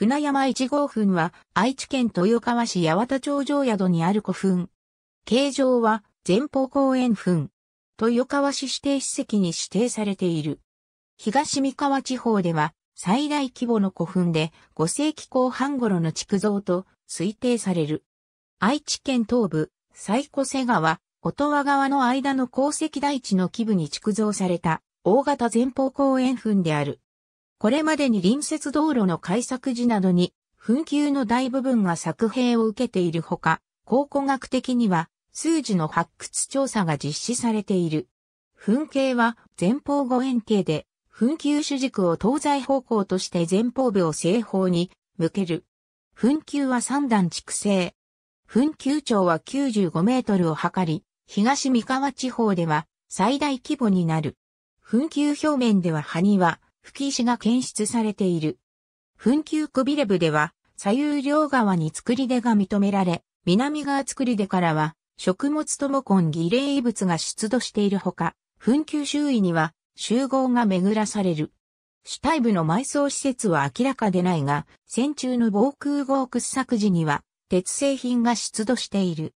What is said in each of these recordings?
船山一号墳は愛知県豊川市八幡町城宿にある古墳。形状は前方公園墳。豊川市指定史跡に指定されている。東三河地方では最大規模の古墳で5世紀後半頃の築造と推定される。愛知県東部、最古瀬川、音羽川の間の鉱石台地の基部に築造された大型前方公園墳である。これまでに隣接道路の開削時などに、紛糾の大部分が作兵を受けているほか、考古学的には、数字の発掘調査が実施されている。噴景は前方五円形で、噴球主軸を東西方向として前方部を正方に向ける。噴球は3段築成。噴球長は95メートルを測り、東三河地方では最大規模になる。噴球表面では埴輪、吹石が検出されている。墳丘クビレブでは、左右両側に作り出が認められ、南側作り出からは、食物とも根儀礼遺物が出土しているほか、墳丘周囲には集合が巡らされる。主体部の埋葬施設は明らかでないが、戦中の防空壕掘削時には、鉄製品が出土している。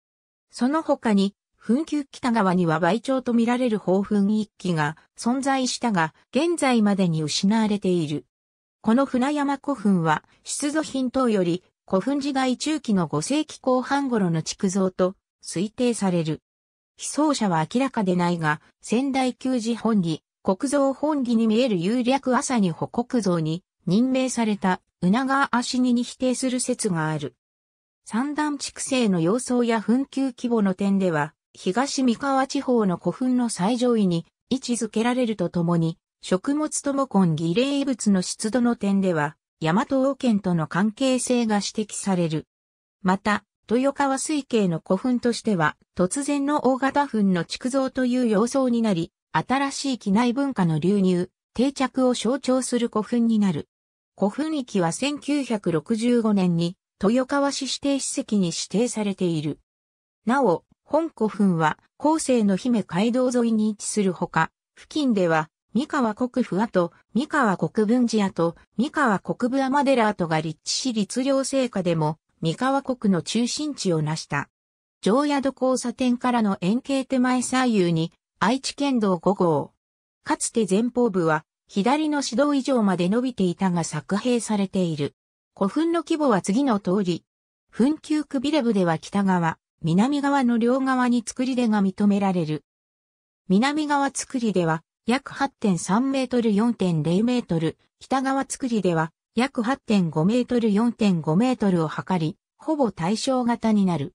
その他に、墳丘北側には倍長と見られる宝墳一揆が存在したが、現在までに失われている。この船山古墳は、出土品等より古墳時代中期の5世紀後半頃の築造と推定される。被葬者は明らかでないが、仙台旧寺本義、国造本義に見える有略朝に保国像に任命された宇川足にに否定する説がある。三段畜生の様相や墳丘規模の点では、東三河地方の古墳の最上位に位置づけられるとともに、食物とも根儀礼物の出土の点では、大和王権との関係性が指摘される。また、豊川水系の古墳としては、突然の大型墳の築造という様相になり、新しい機内文化の流入、定着を象徴する古墳になる。古墳域は1965年に豊川市指定史跡に指定されている。なお、本古墳は後世の姫街道沿いに位置するほか、付近では三河国府跡、三河国分寺跡、三河国部天寺跡が立地し律令聖果でも三河国の中心地を成した。上宿交差点からの円形手前左右に愛知県道5号。かつて前方部は左の指導以上まで伸びていたが作閉されている。古墳の規模は次の通り。墳丘くびれ部では北側、南側の両側に作り出が認められる。南側作り出は約8.3メートル4.0メートル、北側作り出は約8.5メートル4.5メートルを測り、ほぼ対象型になる。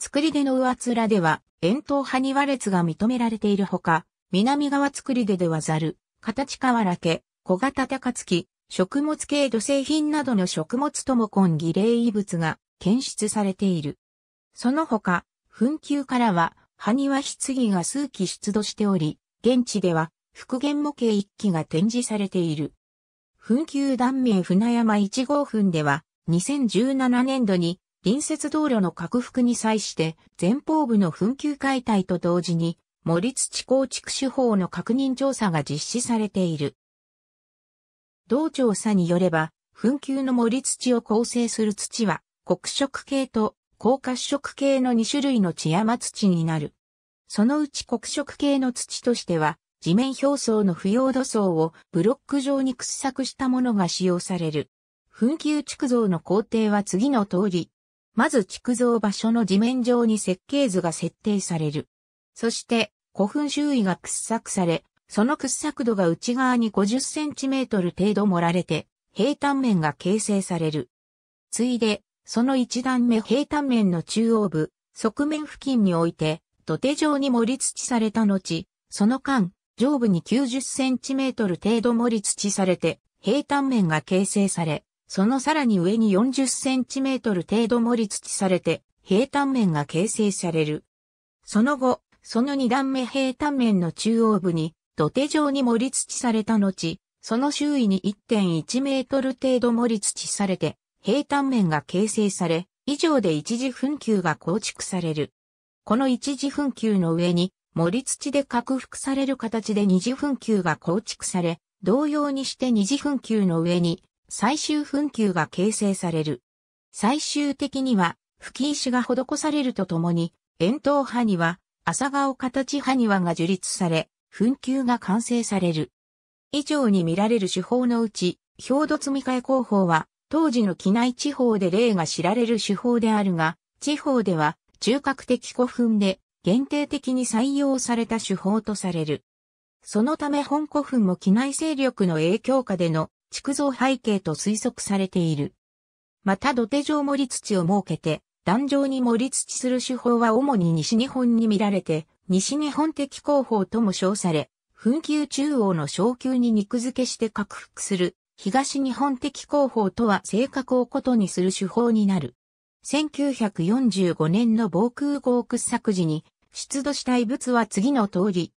作り出の上面では、円筒ハにワ列が認められているほか、南側作り出ではザル、形ら家、小型高月、食物系土製品などの食物とも根儀礼異物が検出されている。その他、紛糾からは、埴輪棺が数基出土しており、現地では復元模型1機が展示されている。紛糾断面船山1号墳では、2017年度に隣接道路の拡幅に際して前方部の紛糾解体と同時に森土構築手法の確認調査が実施されている。同調査によれば、紛糾の森土を構成する土は黒色系と高褐色系の2種類の地山土になる。そのうち黒色系の土としては、地面表層の不要土層をブロック状に掘削したものが使用される。噴糾築造の工程は次の通り。まず築造場所の地面上に設計図が設定される。そして古墳周囲が掘削され、その掘削度が内側に50センチメートル程度盛られて、平坦面が形成される。ついで、その一段目平坦面の中央部、側面付近において、土手状に盛り土された後、その間、上部に90センチメートル程度盛り土されて、平坦面が形成され、そのさらに上に40センチメートル程度盛り土されて、平坦面が形成される。その後、その二段目平坦面の中央部に、土手状に盛り土された後、その周囲に1.1メートル程度盛り土されて、平坦面が形成され、以上で一次紛糾が構築される。この一次紛糾の上に、盛り土で拡幅される形で二次紛糾が構築され、同様にして二次紛糾の上に、最終紛糾が形成される。最終的には、吹石が施されるとともに、円筒波は朝顔形波庭が樹立され、紛糾が完成される。以上に見られる手法のうち、表土積み替え工法は、当時の機内地方で例が知られる手法であるが、地方では中核的古墳で限定的に採用された手法とされる。そのため本古墳も機内勢力の影響下での築造背景と推測されている。また土手上盛土を設けて、壇上に盛土する手法は主に西日本に見られて、西日本的工法とも称され、墳丘中央の昇級に肉付けして拡幅する東日本的工法とは性格を異にする手法になる。1945年の防空壕掘削時に出土した遺物は次の通り。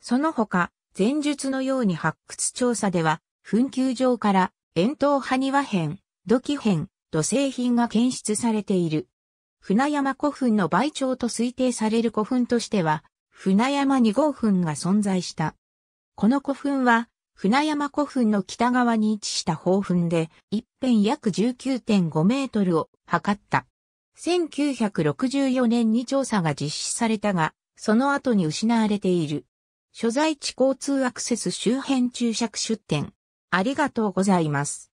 その他、前述のように発掘調査では、紛糾場から円筒埴輪片、土器片、土製品が検出されている。船山古墳の倍長と推定される古墳としては、船山二号墳が存在した。この古墳は、船山古墳の北側に位置した宝墳で、一辺約19.5メートルを測った。1964年に調査が実施されたが、その後に失われている。所在地交通アクセス周辺注釈出店。ありがとうございます。